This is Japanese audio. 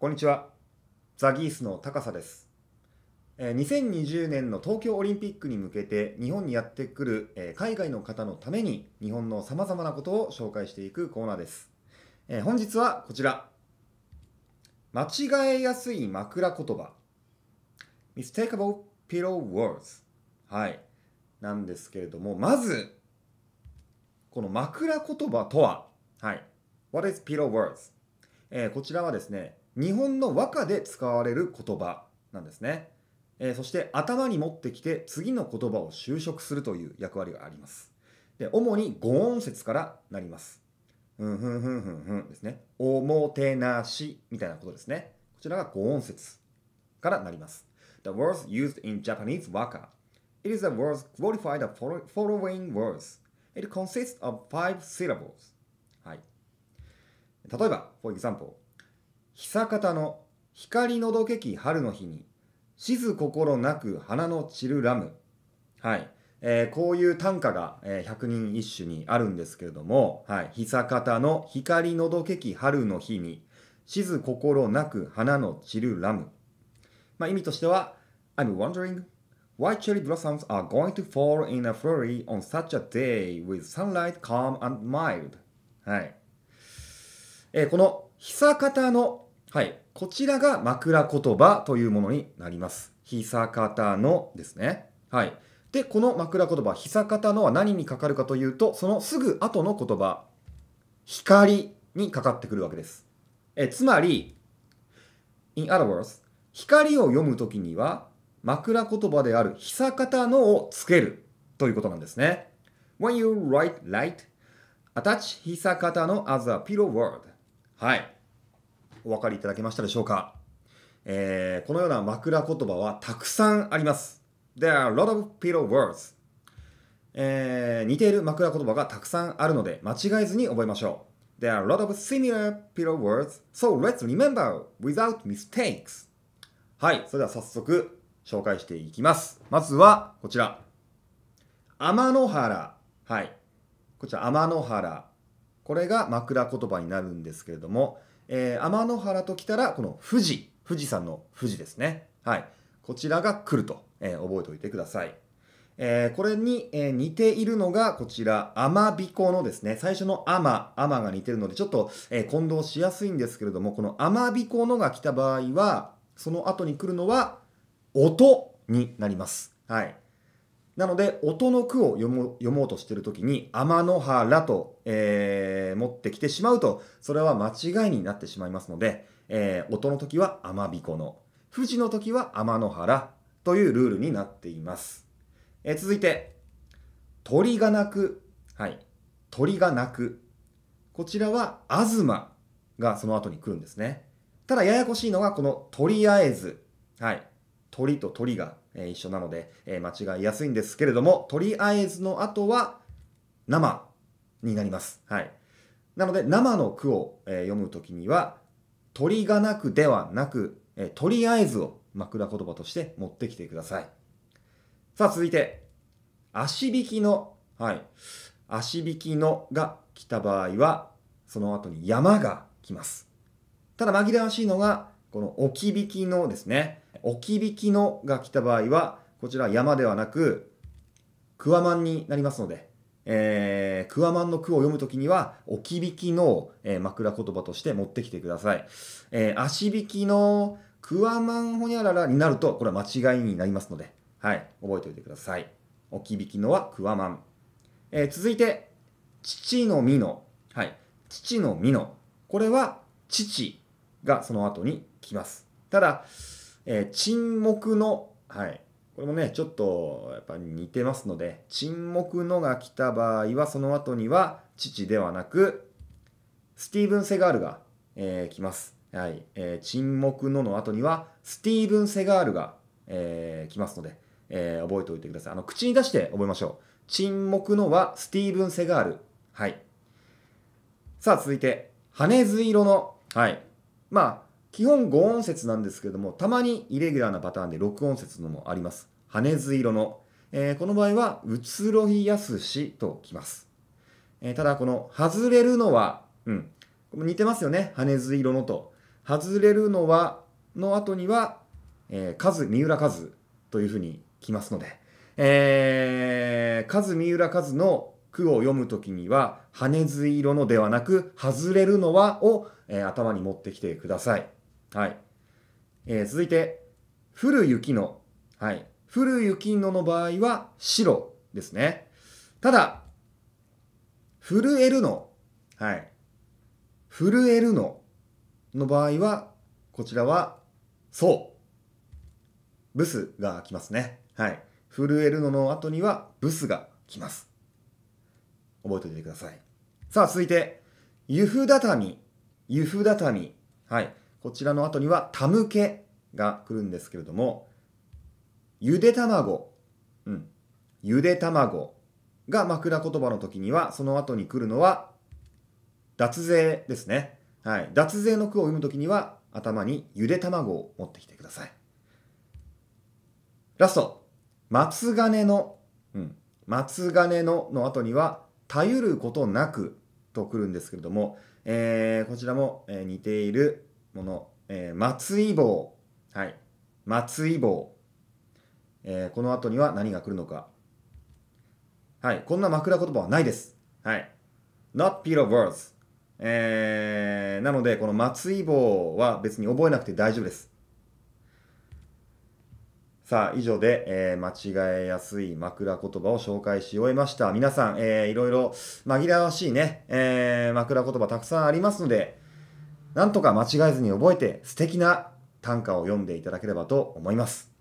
こんにちは。ザ・ギースの高さです。2020年の東京オリンピックに向けて日本にやってくる海外の方のために日本の様々なことを紹介していくコーナーです。本日はこちら。間違えやすい枕言葉。Mistakeable Pillow Words。はい。なんですけれども、まず、この枕言葉とは、はい。What is pillow words? えこちらはですね、日本の和歌で使われる言葉なんですね、えー、そして頭に持ってきて次の言葉を修飾するという役割がありますで主に五音節からなりますうんふんふんふんふんですねおもてなしみたいなことですねこちらが五音節からなります The words used in Japanese 和歌 It is a words qualified the following words It consists of five syllables はい例えば for example 久方の光のどけき春の日に、静心なく花の散るラム。はい。えー、こういう短歌が、えー、百人一首にあるんですけれども、はい。久方の光のどけき春の日に、静心なく花の散るラム。まあ、意味としては、I'm wondering why cherry blossoms are going to fall in a flurry on such a day with sunlight calm and mild. はい。えー、この久方のはい、こちらが枕言葉というものになります。久方のですね。はい。で、この枕言葉、久方のは何にかかるかというと、そのすぐ後の言葉、光にかかってくるわけです。えつまり、in other words, 光を読むときには、枕言葉である久方のをつけるということなんですね。When you write light, attach 久方の as a pillow word. はい。お分かりいただけましたでしょうか、えー、このような枕言葉はたくさんあります。There are a lot of pillow words. えー、似ている枕言葉がたくさんあるので間違えずに覚えましょう。There are a lot of similar pillow words, so let's remember without mistakes. はい、それでは早速紹介していきます。まずはこちら。天の原。はい。こちら天の原。これが枕言葉になるんですけれども、えー、天の原ときたらこの富士富士山の富士ですねはいこちらが来ると、えー、覚えておいてください、えー、これに、え似ているのがこちら天彦のですね最初の天天が似てるのでちょっと、え混同しやすいんですけれどもこの天彦のが来た場合はその後に来るのは音になりますはいなので音の句を読も読もうとしてる時に「天の原と」えー、持ってきてしまうとそれは間違いになってしまいますので、えー、音の時は「天彦の」富士の時は「天の原」というルールになっています、えー、続いて「鳥が鳴く」はい「鳥が鳴く」こちらは「東」がその後に来るんですねただややこしいのがこの「とりあえず」はい「鳥」と「鳥」がえ一緒なので、え間違いやすいんですけれども、とりあえずの後は生になります。はい。なので、生の句を、え読むときには、鳥がなくではなく、えとりあえずを枕言葉として持ってきてください。さあ、続いて、足引きの、はい。足引きのが来た場合は、その後に山が来ます。ただ紛らわしいのが、この置き引きのですね。置き引きのが来た場合は、こちら山ではなく、クワマンになりますので、えー、クワマンの句を読むときには、置き引きの、えー、枕言葉として持ってきてください。えー、足引きのクワマンホニャララになると、これは間違いになりますので、はい、覚えておいてください。置き引きのはクワマン。えー、続いて、父の実の、はい、父の実の、これは父がその後に来ます。ただ、えー、沈黙の、はい、これもね、ちょっとやっぱり似てますので、沈黙のが来た場合は、その後には父ではなく、スティーブン・セガールが、えー、来ます。はい、えー、沈黙のの後には、スティーブン・セガールが、えー、来ますので、えー、覚えておいてください。あの、口に出して覚えましょう。沈黙のはスティーブン・セガール。はい。さあ、続いて、羽根水色の、はい。まあ、基本5音節なんですけども、たまにイレギュラーなパターンで6音節のもあります。羽津色の。えー、この場合は、うつろぎやすしときます。えー、ただ、この、外れるのは、うん、似てますよね。羽津色のと。外れるのは、の後には、えー、数、三浦数というふうにきますので、えー、数、三浦数の句を読むときには、羽津色のではなく、外れるのはを、えー、頭に持ってきてください。はい。えー、続いて、降る雪の。はい。降る雪のの場合は白ですね。ただ、震えるの。はい。震えるの。の場合は、こちらは、そう。ブスが来ますね。はい。震えるのの後には、ブスが来ます。覚えておいてください。さあ、続いて、湯布畳。湯布畳。はい。こちらの後には、たむけが来るんですけれども、ゆで卵、うん、ゆで卵が枕言葉の時には、その後に来るのは、脱税ですね。はい。脱税の句を読む時には、頭にゆで卵を持ってきてください。ラスト、松金の、うん、松金のの後には、頼ることなくと来るんですけれども、えー、こちらも、えー、似ているもの、えー、松井棒。はい。松井棒。えー、この後には何が来るのか。はい。こんな枕言葉はないです。はい。not p e l e r w words. えー、なので、この松井棒は別に覚えなくて大丈夫です。さあ、以上で、えー、間違えやすい枕言葉を紹介し終えました。皆さん、えー、いろいろ紛らわしいね、えー、枕言葉たくさんありますので、なんとか間違えずに覚えて素敵な短歌を読んでいただければと思います。